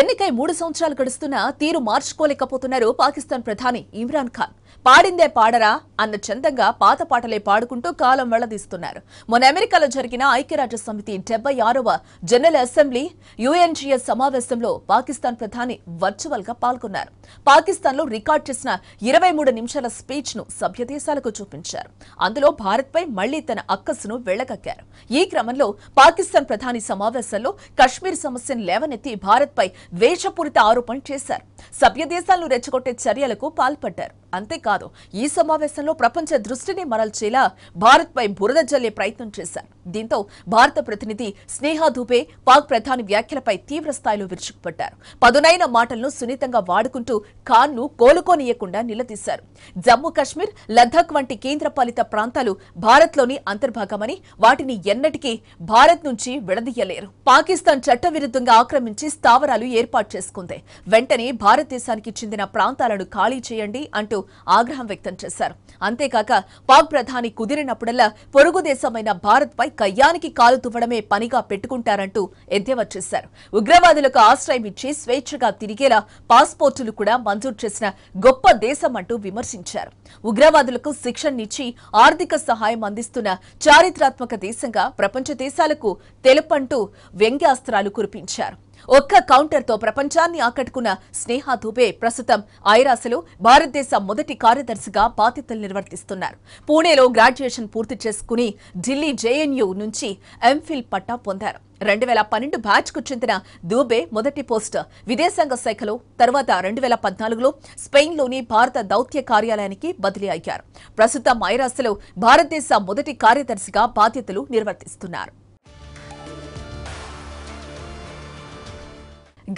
ఎన్నికై మూడు సంవత్సరాలు గడుస్తున్నా తీరు మార్చుకోలేకపోతున్నారు పాకిస్తాన్ ప్రధాని ఇమ్రాన్ ఖాన్ పాడిందే పాడరా అన్న చందంగా పాత పాటలే పాడుకుంటూ కాలం వెళ్లదీస్తున్నారు మొన్న అమెరికాలో జరిగిన ఐక్యరాజ్య సమితి డెబ్బై ఆరవ జనరల్ అసెంబ్లీ యుఎన్జిఎస్ సమావేశంలో పాకిస్తాన్ ప్రధాని వర్చువల్ గా పాల్గొన్నారు పాకిస్తాన్ లో రికార్డ్ చేసిన ఇరవై మూడు నిమిషాల స్పీచ్ ను సభ్యదేశాలకు చూపించారు అందులో భారత్ పై మళ్లీ తన అక్కసును వెళ్లగక్కారు ఈ క్రమంలో పాకిస్తాన్ ప్రధాని సమావేశంలో కశ్మీర్ సమస్యను లేవనెత్తి భారత్ పై వేషపూరిత ఆరోపణలు చేశారు సభ్య దేశాలను రెచ్చగొట్టే చర్యలకు పాల్పడ్డారు అంతేకాదు ఈ సమావేశంలో ప్రపంచ దృష్టిని మరల్చేలా భారత్పై బురద జల్లే ప్రయత్నం చేశారు దీంతో భారత ప్రతినిధి స్నేహా దుబే పాక్ ప్రధాని వ్యాఖ్యలపై తీవ్ర స్థాయిలో విరుచుకుపడ్డారు పదునైన మాటలను సున్నితంగా వాడుకుంటూ ఖాన్ను కోలుకోనియకుండా నిలదీశారు జమ్మూ కశ్మీర్ లద్దాఖ్ వంటి పాలిత ప్రాంతాలు భారత్లోని అంతర్భాగమని వాటిని ఎన్నటికీ భారత్ నుంచి విడదీయలేరు పాకిస్తాన్ చట్టవిరుద్ధంగా ఆక్రమించి స్థావరాలు ఏర్పాటు చేసుకుంది వెంటనే భారతదేశానికి చెందిన ప్రాంతాలను ఖాళీ చేయండి అంటూ నేతలు ఆగ్రహం వ్యక్తం చేశారు అంతేకాక పాక్ ప్రధాని కుదిరినప్పుడల్లా పొరుగు దేశమైన భారత్పై కయ్యానికి కాలు తువ్వడమే పనిగా పెట్టుకుంటారంటూ ఎద్దేవా చేశారు ఉగ్రవాదులకు ఆశ్రయం ఇచ్చి స్వేచ్ఛగా తిరిగేలా పాస్పోర్టులు కూడా మంజూరు చేసిన గొప్ప దేశం అంటూ విమర్శించారు ఉగ్రవాదులకు శిక్షణనిచ్చి ఆర్థిక సహాయం అందిస్తున్న చారిత్రాత్మక దేశంగా ప్రపంచ దేశాలకు తెలుపంటూ వ్యంగ్యాస్త్రాలు కురిపించారు ఒక్క కౌంటర్తో ప్రపంచాన్ని ఆకట్టుకున్న స్నేహ దుబే ప్రస్తుతం ఐరాసలో భారతదేశ మొదటి కార్యదర్శిగా బాధ్యతలు నిర్వర్తిస్తున్నారు పూణేలో గ్రాడ్యుయేషన్ పూర్తి చేసుకుని ఢిల్లీ జేఎన్యూ నుంచి ఎంఫిల్ పట్టా పొందారు రెండు వేల పన్నెండు బ్యాచ్కు చెందిన దూబే మొదటి పోస్ట్ విదేశాంగ శాఖలో తర్వాత రెండు వేల పద్నాలుగులో స్పెయిన్లోని భారత దౌత్య కార్యాలయానికి బదిలీ అయ్యారు ప్రస్తుతం ఐరాసలో భారతదేశ మొదటి కార్యదర్శిగా బాధ్యతలు నిర్వర్తిస్తున్నారు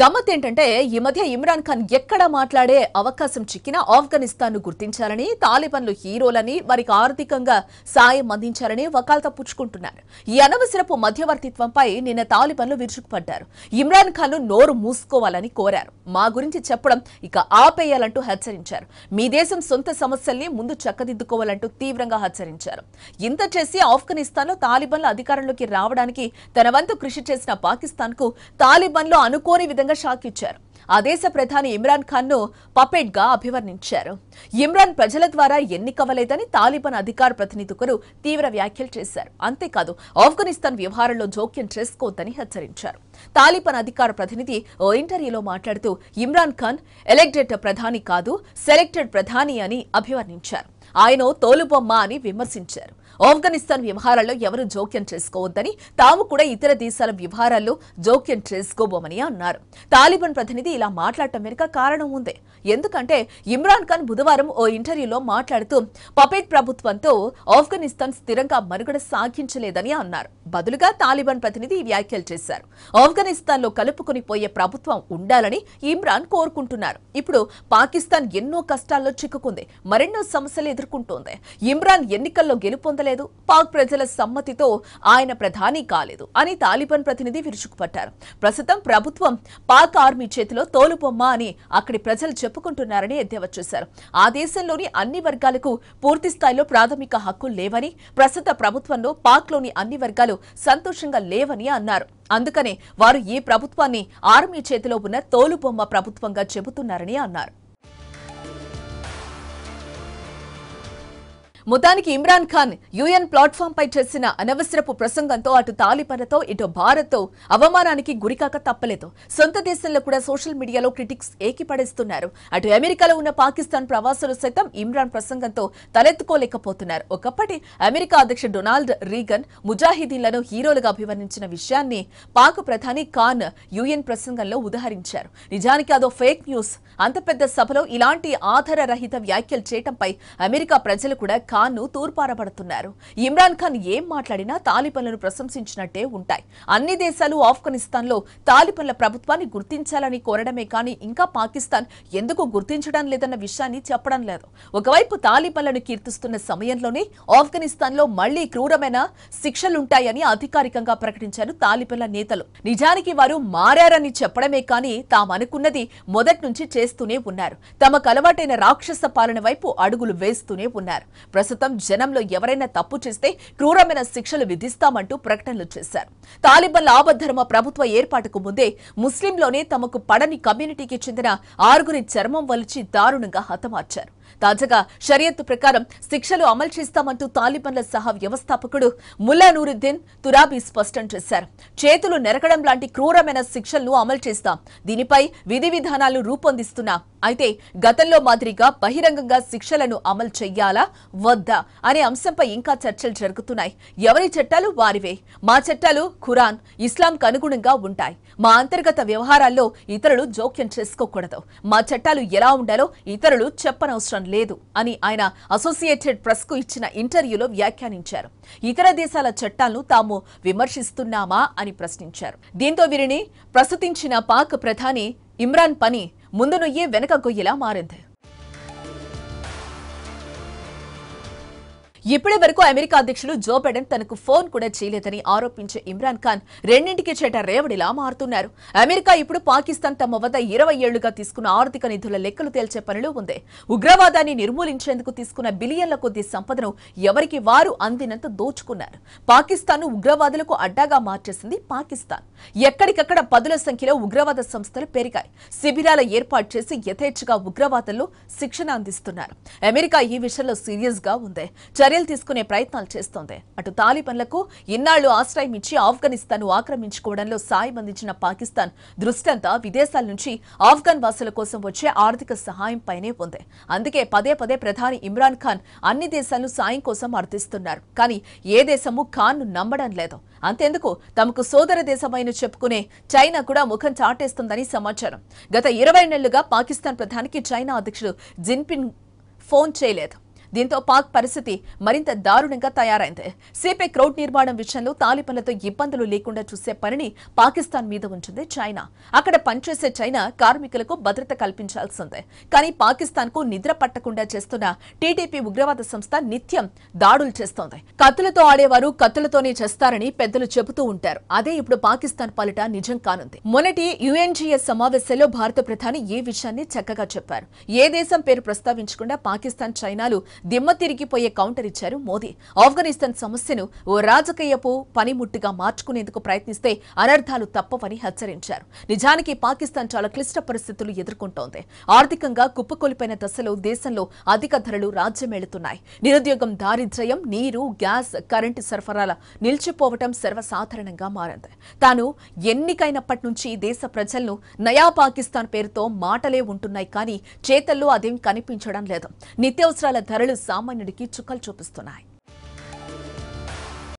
గమ్మత్ ఏంటంటే ఈ మధ్య ఇమ్రాన్ ఖాన్ ఎక్కడ మాట్లాడే అవకాశం చిక్కినా ఆఫ్ఘనిస్తాన్ ను గుర్తించాలని తాలిబన్లు హీరోలని వారికి ఆర్థికంగా సాయం అందించాలని వకాల్తా పుచ్చుకుంటున్నారు ఈ అనవసరపు మధ్యవర్తిత్వంపై నిన్న తాలిబన్లు విరుచుకుపడ్డారు ఇమ్రాన్ ఖాన్ ను నోరు మూసుకోవాలని కోరారు మా గురించి చెప్పడం ఇక ఆపేయాలంటూ హెచ్చరించారు మీ దేశం సొంత సమస్యల్ని ముందు చక్కదిద్దుకోవాలంటూ తీవ్రంగా హెచ్చరించారు ఇంత చేసి లో తాలిబన్లు అధికారంలోకి రావడానికి తన వంతు కృషి చేసిన పాకిస్తాన్ కు తాలిబన్లు అనుకోని విధంగా షాక్ ఇచ్చారు ఆ దేశ ప్రధాని ఇమ్రాన్ ఖాన్ ను పపెట్ గా అభివర్ణించారు ఇమ్రాన్ ప్రజల ద్వారా ఎన్నికవ్వలేదని తాలిబాన్ అధికార ప్రతినిధుకరు తీవ్ర వ్యాఖ్యలు చేశారు అంతేకాదు ఆఫ్ఘనిస్తాన్ వ్యవహారంలో జోక్యం చేసుకోవద్దని హెచ్చరించారు తాలిబాన్ అధికార ప్రతినిధి ఓ ఇంటర్వ్యూలో మాట్లాడుతూ ఇమ్రాన్ ఖాన్ ఎలెక్టెడ్ ప్రధాని కాదు సెలెక్టెడ్ ప్రధాని అని అభివర్ణించారు ఆయన తోలుబొమ్మ అని విమర్శించారు ఆఫ్ఘనిస్తాన్ వ్యవహారాల్లో ఎవరు జోక్యం చేసుకోవద్దని తాము కూడా ఇతర దేశాల వ్యవహారాల్లో జోక్యం చేసుకోబోమని అన్నారు తాలిబాన్ ప్రతినిధి ఇలా మాట్లాడటం వెనుక కారణం ఉంది ఎందుకంటే ఇమ్రాన్ ఖాన్ బుధవారం ఓ ఇంటర్వ్యూలో మాట్లాడుతూ పపేట్ ప్రభుత్వంతో ఆఫ్ఘనిస్తాన్ స్థిరంగా మనుగడ సాగించలేదని అన్నారు బదులుగా తాలిబాన్ ప్రతినిధి ఈ వ్యాఖ్యలు చేశారు ఆఫ్ఘనిస్తాన్లో కలుపుకొని పోయే ప్రభుత్వం ఉండాలని ఇమ్రాన్ కోరుకుంటున్నారు ఇప్పుడు పాకిస్తాన్ ఎన్నో కష్టాల్లో చిక్కుకుంది మరెన్నో సమస్యలు ఎదుర్కొంటోంది ఇమ్రాన్ ఎన్నికల్లో గెలుపొందలేదు పాక్ ప్రజల సమ్మతితో ఆయన ప్రధాని కాలేదు అని తాలిబాన్ ప్రతినిధి విరుచుకుపట్టారు ప్రస్తుతం ప్రభుత్వం పాక్ ఆర్మీ చేతిలో తోలుబొమ్మ అని అక్కడి ప్రజలు చెప్పుకుంటున్నారని ఎద్దేవా చేశారు ఆ దేశంలోని అన్ని వర్గాలకు పూర్తిస్థాయిలో ప్రాథమిక హక్కులు లేవని ప్రస్తుత ప్రభుత్వంలో పాక్లోని అన్ని వర్గాలు సంతోషంగా లేవని అన్నారు అందుకనే వారు ఈ ప్రభుత్వాన్ని ఆర్మీ చేతిలో ఉన్న తోలుబొమ్మ ప్రభుత్వంగా చెబుతున్నారని అన్నారు మొత్తానికి ఇమ్రాన్ ఖాన్ యుఎన్ ప్లాట్ఫామ్ పై చేసిన అనవసరపు ప్రసంగంతో అటు తాలిపనతో ఇటు భారత్ అవమానానికి గురికాక తప్పలేదు సొంత దేశంలో కూడా సోషల్ మీడియాలో క్రిటిక్స్ ఏకిపడేస్తున్నారు అటు అమెరికాలో ఉన్న పాకిస్తాన్ ప్రవాసులు సైతం ఇమ్రాన్ ప్రసంగంతో తలెత్తుకోలేకపోతున్నారు ఒకప్పటి అమెరికా అధ్యక్షుడు డొనాల్డ్ రీగన్ ముజాహిదీన్లను హీరోలుగా అభివర్ణించిన విషయాన్ని పాక్ ప్రధాని ఖాన్ యుఎన్ ప్రసంగంలో ఉదహరించారు నిజానికి అదో ఫేక్ న్యూస్ అంత పెద్ద సభలో ఇలాంటి ఆధారరహిత వ్యాఖ్యలు చేయటంపై అమెరికా ప్రజలు కూడా ఖాన్ ను తూర్పారబడుతున్నారు ఇమ్రాన్ ఖాన్ ఏం మాట్లాడినా తాలిబన్లను ప్రశంసించినట్టే ఉంటాయి అన్ని దేశాలు ఆఫ్ఘనిస్తాన్లో తాలిబన్ల ప్రభుత్వాన్ని గుర్తించాలని కోరడమే కానీ ఇంకా పాకిస్తాన్ ఎందుకు గుర్తించడం లేదన్న విషయాన్ని చెప్పడం లేదు ఒకవైపు తాలిబన్లను కీర్తిస్తున్న సమయంలోనే ఆఫ్ఘనిస్తాన్ లో మళ్లీ క్రూరమైన శిక్షలుంటాయని అధికారికంగా ప్రకటించారు తాలిబన్ల నేతలు నిజానికి వారు మారారని చెప్పడమే కానీ తామనుకున్నది మొదటి నుంచి చేస్తూనే ఉన్నారు తమకు అలవాటైన రాక్షస పాలన వైపు అడుగులు వేస్తూనే ఉన్నారు ప్రస్తుతం జనంలో ఎవరైనా తప్పు చేస్తే క్రూరమైన శిక్షలు విధిస్తామంటూ ప్రకటనలు చేశారు తాలిబన్ల ఆబద్ధర్మ ప్రభుత్వ ఏర్పాటుకు ముందే ముస్లింలోనే తమకు పడని కమ్యూనిటీకి చెందిన ఆరుగురి చర్మం వలిచి దారుణంగా హతమార్చారు తాజాగా షరియత్ ప్రకారం శిక్షలు అమలు చేస్తామంటూ తాలిబన్ల సహా వ్యవస్థాపకుడు ముల్లా నూరుద్దీన్ తురాబీ స్పష్టం చేశారు చేతులు నెరకడం లాంటి క్రూరమైన శిక్షలను అమలు చేస్తాం దీనిపై విధి విధానాలు రూపొందిస్తున్నాం అయితే గతంలో మాదిరిగా బహిరంగంగా శిక్షలను అమలు చెయ్యాలా వద్దా అనే అంశంపై ఇంకా చర్చలు జరుగుతున్నాయి ఎవరి చట్టాలు వారివే మా చట్టాలు ఖురాన్ ఇస్లాంకు అనుగుణంగా ఉంటాయి మా అంతర్గత వ్యవహారాల్లో ఇతరులు జోక్యం చేసుకోకూడదు మా చట్టాలు ఎలా ఉండాలో ఇతరులు చెప్పనవసరం లేదు అని ఆయన అసోసియేటెడ్ ప్రెస్ కు ఇచ్చిన ఇంటర్వ్యూలో వ్యాఖ్యానించారు ఇతర దేశాల చట్టాలను తాము విమర్శిస్తున్నామా అని ప్రశ్నించారు దీంతో వీరిని ప్రస్తుతించిన పాక్ ప్రధాని ఇమ్రాన్ పని ముందునుయ్యే వెనక గొయ్యేలా మారింది ఇప్పటి వరకు అమెరికా అధ్యక్షుడు జో బైడెన్ తనకు ఫోన్ కూడా చేయలేదని ఆరోపించే ఇమ్రాన్ ఖాన్ రెండింటికి చేట రేవడిలా మారుతున్నారు అమెరికా ఇప్పుడు పాకిస్తాన్ తమ వద్ద ఇరవై ఏళ్లుగా తీసుకున్న ఆర్థిక నిధుల లెక్కలు తేల్చే పనిలో ఉంది ఉగ్రవాదాన్ని నిర్మూలించేందుకు తీసుకున్న బిలియన్ల కొద్ది సంపదను ఎవరికి వారు అందినంత దోచుకున్నారు పాకిస్తాన్ ఉగ్రవాదులకు అడ్డాగా మార్చేసింది పాకిస్తాన్ ఎక్కడికక్కడ పదుల సంఖ్యలో ఉగ్రవాద సంస్థలు పెరిగాయి శిబిరాల ఏర్పాటు చేసి యథేచ్ఛగా ఉగ్రవాదులు శిక్షణ అందిస్తున్నారు అమెరికా ఈ విషయంలో సీరియస్ గా ఉంది చర్య చర్యలు తీసుకునే ప్రయత్నాలు చేస్తోంది అటు తాలిబన్లకు ఇన్నాళ్లు ఆశ్రయం ఇచ్చి ఆఫ్ఘనిస్తాన్ ఆక్రమించుకోవడంలో సాయం అందించిన పాకిస్తాన్ దృష్టంతా విదేశాల నుంచి ఆఫ్ఘన్ వాసుల కోసం వచ్చే ఆర్థిక సహాయం పైనే ఉంది అందుకే పదే పదే ప్రధాని ఇమ్రాన్ ఖాన్ అన్ని దేశాలను సాయం కోసం అర్థిస్తున్నారు కానీ ఏ దేశము ను నమ్మడం లేదు అంతేందుకు తమకు సోదర దేశమైన చెప్పుకునే చైనా కూడా ముఖం చాటేస్తుందని సమాచారం గత ఇరవై నెలలుగా పాకిస్తాన్ ప్రధానికి చైనా అధ్యక్షుడు జిన్పింగ్ ఫోన్ చేయలేదు దీంతో పాక్ పరిస్థితి మరింత దారుణంగా తయారైంది సిపెక్ రోడ్ నిర్మాణం విషయంలో తాలిబన్లతో ఇబ్బందులు లేకుండా చూసే పనిని పాకిస్తాన్ మీద ఉంచింది చైనా అక్కడ పనిచేసే చైనా కార్మికులకు భద్రత కల్పించాల్సిందే కానీ పాకిస్తాన్ కు నిద్ర పట్టకుండా చేస్తున్న టీడీపీ ఉగ్రవాద సంస్థ నిత్యం దాడులు చేస్తోంది కత్తులతో ఆడేవారు కత్తులతోనే చేస్తారని పెద్దలు చెబుతూ ఉంటారు అదే ఇప్పుడు పాకిస్తాన్ పాలిట నిజం కానుంది మొన్నటి యుఎన్జీఎస్ సమావేశంలో భారత ప్రధాని ఏ విషయాన్ని చక్కగా చెప్పారు ఏ దేశం పేరు ప్రస్తావించకుండా పాకిస్తాన్ చైనాలు దిమ్మ తిరిగిపోయే కౌంటర్ ఇచ్చారు మోదీ ఆఫ్ఘనిస్తాన్ సమస్యను ఓ రాజకీయపు పనిముట్టుగా మార్చుకునేందుకు ప్రయత్నిస్తే అనర్థాలు తప్పవని హెచ్చరించారు నిజానికి పాకిస్తాన్ చాలా క్లిష్ట పరిస్థితులు ఎదుర్కొంటోంది ఆర్థికంగా కుప్పకొలిపోయిన దశలో దేశంలో అధిక ధరలు రాజ్యమేళుతున్నాయి నిరుద్యోగం దారిద్ర్యం నీరు గ్యాస్ కరెంటు సరఫరాల నిలిచిపోవటం సర్వసాధారణంగా మారింది తాను ఎన్నికైనప్పటి నుంచి దేశ ప్రజలను నయా పాకిస్తాన్ పేరుతో మాటలే ఉంటున్నాయి కానీ చేతల్లో అదేం కనిపించడం లేదు నిత్యావసరాల ధరలు సామాన్యుడికి చుక్కలు చూపిస్తున్నాయి